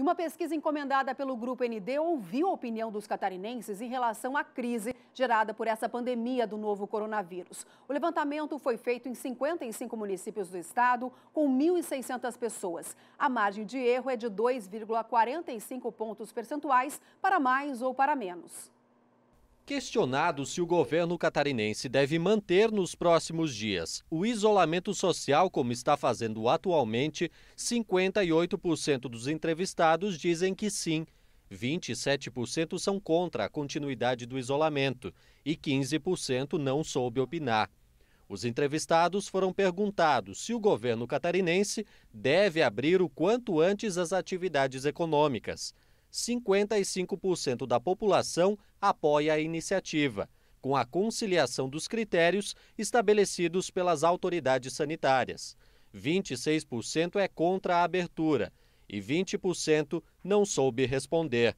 E uma pesquisa encomendada pelo Grupo ND ouviu a opinião dos catarinenses em relação à crise gerada por essa pandemia do novo coronavírus. O levantamento foi feito em 55 municípios do estado, com 1.600 pessoas. A margem de erro é de 2,45 pontos percentuais para mais ou para menos questionado se o governo catarinense deve manter nos próximos dias o isolamento social como está fazendo atualmente, 58% dos entrevistados dizem que sim. 27% são contra a continuidade do isolamento e 15% não soube opinar. Os entrevistados foram perguntados se o governo catarinense deve abrir o quanto antes as atividades econômicas. 55% da população apoia a iniciativa, com a conciliação dos critérios estabelecidos pelas autoridades sanitárias. 26% é contra a abertura e 20% não soube responder.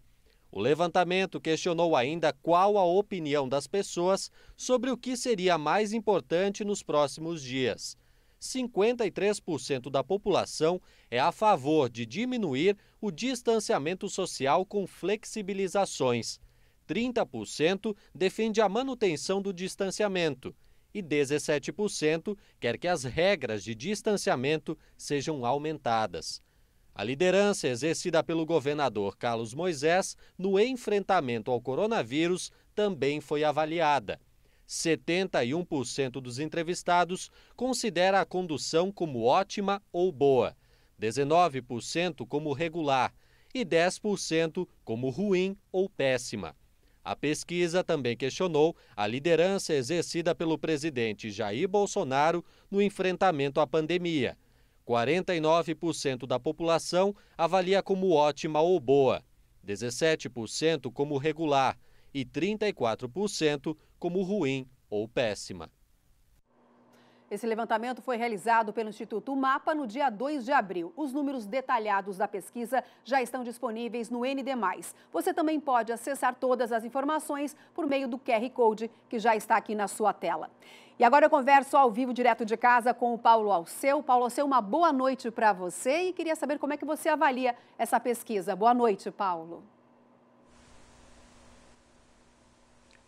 O levantamento questionou ainda qual a opinião das pessoas sobre o que seria mais importante nos próximos dias. 53% da população é a favor de diminuir o distanciamento social com flexibilizações. 30% defende a manutenção do distanciamento e 17% quer que as regras de distanciamento sejam aumentadas. A liderança exercida pelo governador Carlos Moisés no enfrentamento ao coronavírus também foi avaliada. 71% dos entrevistados considera a condução como ótima ou boa, 19% como regular e 10% como ruim ou péssima. A pesquisa também questionou a liderança exercida pelo presidente Jair Bolsonaro no enfrentamento à pandemia. 49% da população avalia como ótima ou boa, 17% como regular e 34% como ruim ou péssima. Esse levantamento foi realizado pelo Instituto Mapa no dia 2 de abril. Os números detalhados da pesquisa já estão disponíveis no ND+. Você também pode acessar todas as informações por meio do QR Code que já está aqui na sua tela. E agora eu converso ao vivo, direto de casa, com o Paulo Alceu. Paulo Alceu, uma boa noite para você e queria saber como é que você avalia essa pesquisa. Boa noite, Paulo.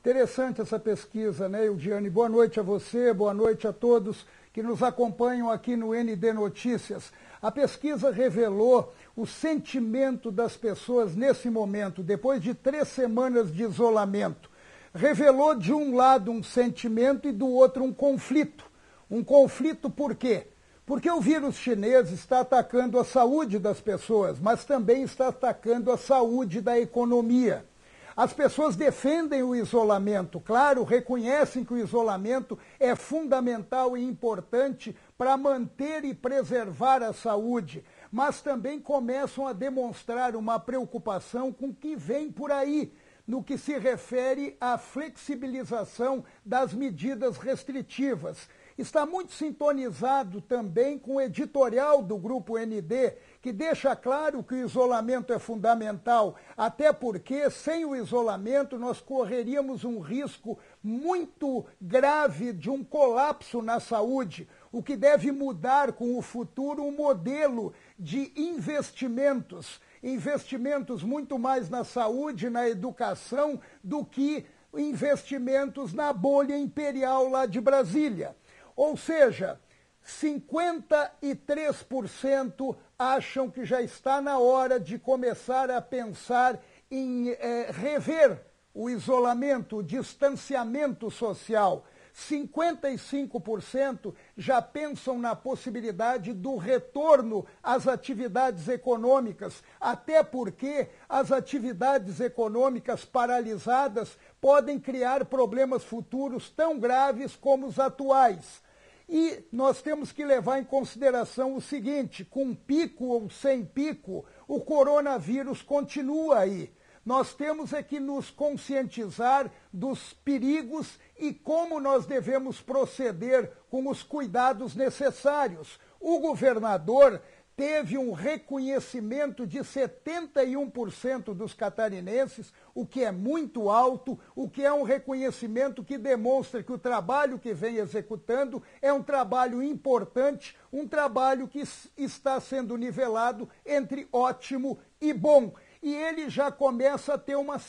Interessante essa pesquisa, né, Eudiane? Boa noite a você, boa noite a todos que nos acompanham aqui no ND Notícias. A pesquisa revelou o sentimento das pessoas nesse momento, depois de três semanas de isolamento. Revelou de um lado um sentimento e do outro um conflito. Um conflito por quê? Porque o vírus chinês está atacando a saúde das pessoas, mas também está atacando a saúde da economia. As pessoas defendem o isolamento, claro, reconhecem que o isolamento é fundamental e importante para manter e preservar a saúde, mas também começam a demonstrar uma preocupação com o que vem por aí no que se refere à flexibilização das medidas restritivas está muito sintonizado também com o editorial do Grupo ND, que deixa claro que o isolamento é fundamental, até porque sem o isolamento nós correríamos um risco muito grave de um colapso na saúde o que deve mudar com o futuro um modelo de investimentos, investimentos muito mais na saúde, na educação, do que investimentos na bolha imperial lá de Brasília. Ou seja, 53% acham que já está na hora de começar a pensar em é, rever o isolamento, o distanciamento social. 55% já pensam na possibilidade do retorno às atividades econômicas, até porque as atividades econômicas paralisadas podem criar problemas futuros tão graves como os atuais. E nós temos que levar em consideração o seguinte: com pico ou sem pico, o coronavírus continua aí. Nós temos é que nos conscientizar dos perigos e como nós devemos proceder com os cuidados necessários. O governador teve um reconhecimento de 71% dos catarinenses, o que é muito alto, o que é um reconhecimento que demonstra que o trabalho que vem executando é um trabalho importante, um trabalho que está sendo nivelado entre ótimo e bom. E ele já começa a ter uma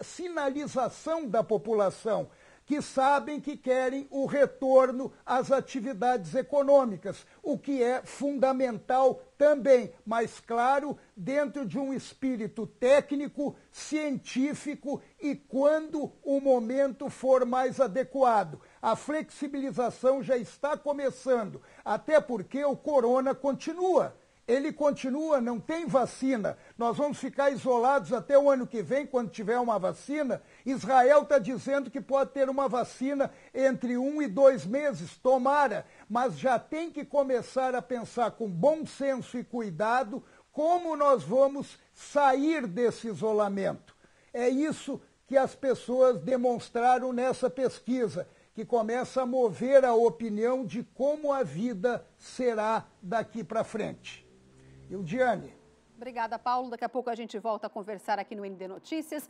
sinalização da população que sabem que querem o retorno às atividades econômicas, o que é fundamental também, mas claro, dentro de um espírito técnico, científico e quando o momento for mais adequado. A flexibilização já está começando, até porque o corona continua ele continua, não tem vacina. Nós vamos ficar isolados até o ano que vem, quando tiver uma vacina. Israel está dizendo que pode ter uma vacina entre um e dois meses, tomara, mas já tem que começar a pensar com bom senso e cuidado como nós vamos sair desse isolamento. É isso que as pessoas demonstraram nessa pesquisa que começa a mover a opinião de como a vida será daqui para frente. O Ildiane. Obrigada, Paulo. Daqui a pouco a gente volta a conversar aqui no ND Notícias.